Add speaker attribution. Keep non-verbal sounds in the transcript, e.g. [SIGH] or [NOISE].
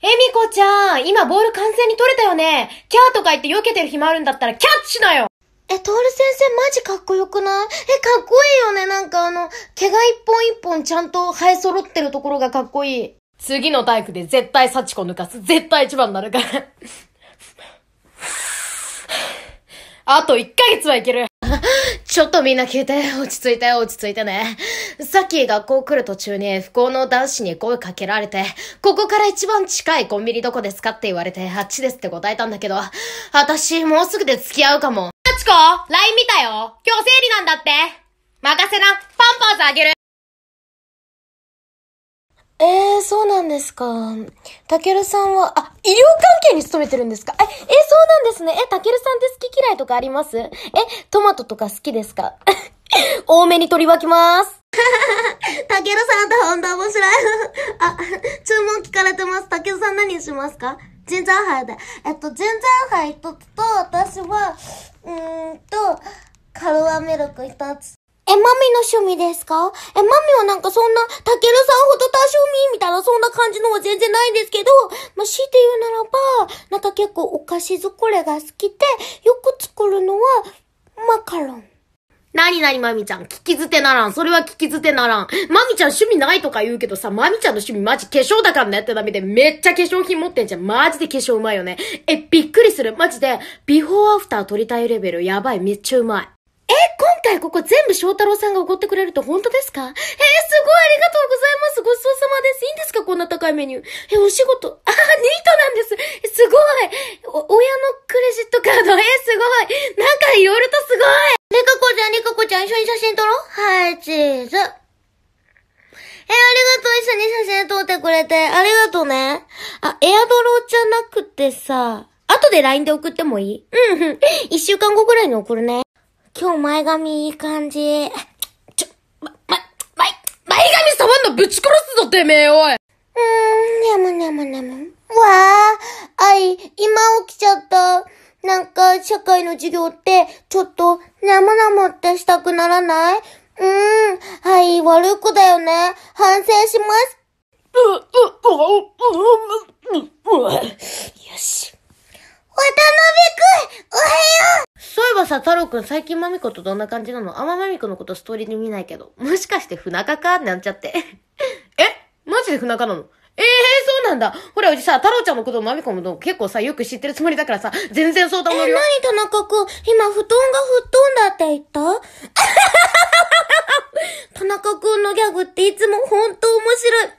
Speaker 1: えみこちゃん、今ボール完全に取れたよね。キャーとか言って避けてる暇あるんだったらキャッチしなよえ、トール先生マジかっこよくないえ、かっこいいよね。なんかあの、毛が一本一本ちゃんと生え揃ってるところがかっこいい。次の体育で絶対幸子抜かす。絶対一番になるから。あと1ヶ月はいける。ちょっとみんな聞いて、落ち着いて、落ち着いてね。さっき学校来る途中に不幸の男子に声かけられて、ここから一番近いコンビニどこですかって言われて、あっちですって答えたんだけど、私、もうすぐで付き合うかも。ちこ ?LINE 見たよ今日生理なんだって任せなパンパーズあげるえー、そうなんですか。たけるさんは、あ、医療関係に勤めてるんですかえ、えそうなんですね。え、たけるさんって好き嫌いとかありますえ、トマトとか好きですか [LAUGHS] 多めに取り分けます。[LAUGHS] たけるさんってほんと面白い [LAUGHS] あ、注文聞かれてます。たけるさん何しますかジンジャーハイで。えっと、ジンジャーハイ一つと、私は、うーんと、カルアミルク一つ。え、マミの趣味ですかえ、マミはなんかそんな、たけるさんほど多少そんな感じのは全然ないんですけど、まあ、強いて言うならば、なんか結構お菓子作りが好きで、よく作るのは、マカロン。なになにまみちゃん、聞き捨てならん。それは聞き捨てならん。まみちゃん趣味ないとか言うけどさ、まみちゃんの趣味マジ化粧だからねってダメで、めっちゃ化粧品持ってんじゃん。マジで化粧うまいよね。え、びっくりする。マジで、ビフォーアフター撮りたいレベル。やばい、めっちゃうまい。え、今回ここ全部翔太郎さんが怒ってくれると本当ですかえー、すごいありがとうこんな高いメニュー。え、お仕事、あ、ニートなんです。すごい。お、親のクレジットカード、え、すごい。なんかいいろとすごい。リカコちゃん、リカコちゃん、一緒に写真撮ろうはい、チーズ。え、ありがとう、一緒に写真撮ってくれて。ありがとうね。あ、エアドローじゃなくてさ、後で LINE で送ってもいいうんうん。一週間後ぐらいに送るね。今日前髪いい感じ。ちょ、ま、ま、前、前髪触んのぶち殺すぞ、てめえ、おい会の授業って、ちょっと、なまなまってしたくならないうーん、はい、悪い子だよね。反省します。よし。渡辺くんおはようそういえばさ、太郎くん最近マミコとどんな感じなのあんまマミコのことストーリーで見ないけど。もしかして不仲かなんちゃって。えマジで不仲なのなんだ。ほら、うちさ、太郎ちゃんのこともまみこもと結構さ、よく知ってるつもりだからさ、全然相談乗るよ。え、何田中くん、今布団が吹っ飛んだって言った [LAUGHS] 田中くんのギャグっていつも本当面白い。